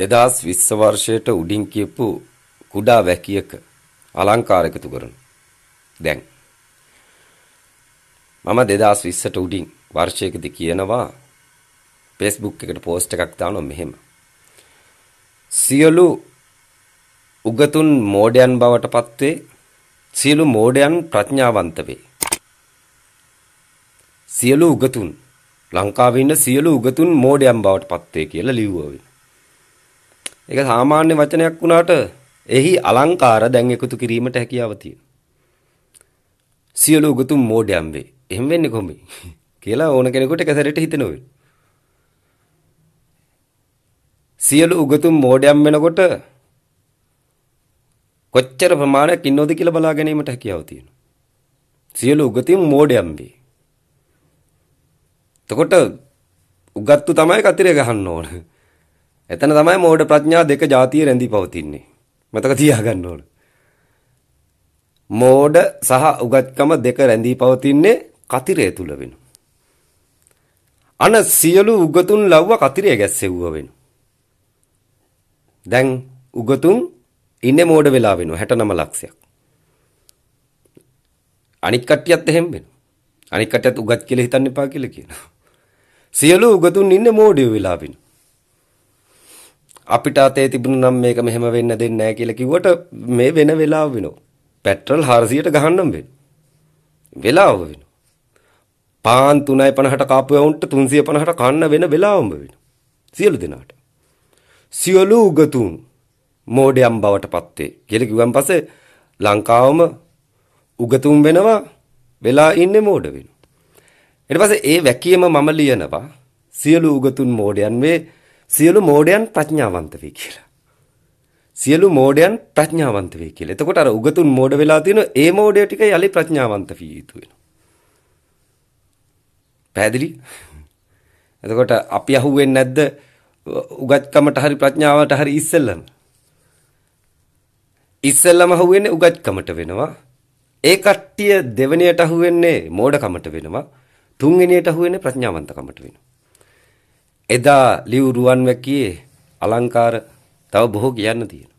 2020 වර්ෂයට උඩින් කියපු කුඩා වැකියක අලංකාර එකතු කරන. දැන් මම 2020ට උඩින් වර්ෂයකදී කියනවා Facebook එකට post එකක් දානවා මෙහෙම. සියලු උගතුන් මෝඩයන් බවට පත්වේ සියලු මෝඩයන් ප්‍රඥාවන්ත වේ. සියලු උගතුන් ලංකාවේ ඉන්න සියලු උගතුන් මෝඩයන් බවට පත්වේ කියලා ලිව්වා වෙන. ඒක සාමාන්‍ය වචනයක් වුණාට එහි අලංකාර දැන් එකතු කිරීමට හැකියාව තියෙනවා. සියලු උගතුම් මෝඩයම් වේ. එහෙම වෙන්නේ කොහොමද? කියලා ඕන කෙනෙකුට එක සැරේට හිතෙනවා. සියලු උගතුම් මෝඩයම් වෙනකොට කොච්චර ප්‍රමාණයක් ඉන්නවද කියලා බලා ගැනීමට හැකියාව තියෙනවා. සියලු උගතුම් මෝඩයම් වේ. එතකොට උගත්තු තමයි කතරේ ගහන්න ඕන. එතන තමයි මෝඩ ප්‍රඥා දෙක જાතිය රැඳී පවතින්නේ. මතක තියාගන්න ඕන. මෝඩ සහ උගත්කම දෙක රැඳී පවතින්නේ කතිරය තුල වෙන. අන සියලු උගතුන් ලව්ව කතිරය ගැස්සෙව්ව වෙන. දැන් උගතුන් ඉන්නේ මෝඩ වෙලා වෙනවා 69 ලක්ෂයක්. අනිත් කට්ටියත් එහෙම වෙනවා. අනිත් කට්ටියත් උගත් කියලා හිතන්න එපා කියලා කියනවා. සියලු උගතුන් ඉන්නේ මෝඩය වෙලා වෙනවා. අපිට අතේ තිබුණ නම් මේක මෙහෙම වෙන්න දෙන්නේ නැහැ කියලා කිව්වට මේ වෙන වෙලාව වෙනවා. පෙට්‍රල් 400ට ගහන්නම් වෙනවා. වෙලාව වෙනවා. පාන් 350ට කාපු වුන්ට 350ට කන්න වෙන වෙලාවම වෙනවා. සියලු දෙනාට. සියලු උගතුන් මෝඩයම් බවට පත්වේ කියලා කිව්වන් පස්සේ ලංකාවම උගතුන් වෙනවා වෙලා ඉන්නේ මෝඩ වෙනවා. ඊට පස්සේ ඒ වැකියම මම ලියනවා සියලු උගතුන් මෝඩයන් මේ සියලු මෝඩයන් ප්‍රඥාවන්ත වෙයි කියලා. සියලු මෝඩයන් ප්‍රඥාවන්ත වෙයි කියලා. එතකොට අර උගතුන් මෝඩ වෙලා තියෙන ඒ මෝඩය ටික යලි ප්‍රඥාවන්ත විය යුතු වෙනවා. පැහැදිලි? එතකොට අපි අහුවෙන්නේ නැද්ද උගත්කමට හරි ප්‍රඥාවට හරි ඉස්සෙල්ලම? ඉස්සෙල්ලම අහුවෙන්නේ උගත්කමට වෙනවා. ඒ කට්ටිය දෙවෙනියට අහුවෙන්නේ මෝඩකමට වෙනවා. තුන්වෙනියට අහුවෙන්නේ ප්‍රඥාවන්තකමට වෙනවා. එදා ලිව් රුවන්වැකියේ අලංකාර තව බොහෝ කියන්න තියෙනවා.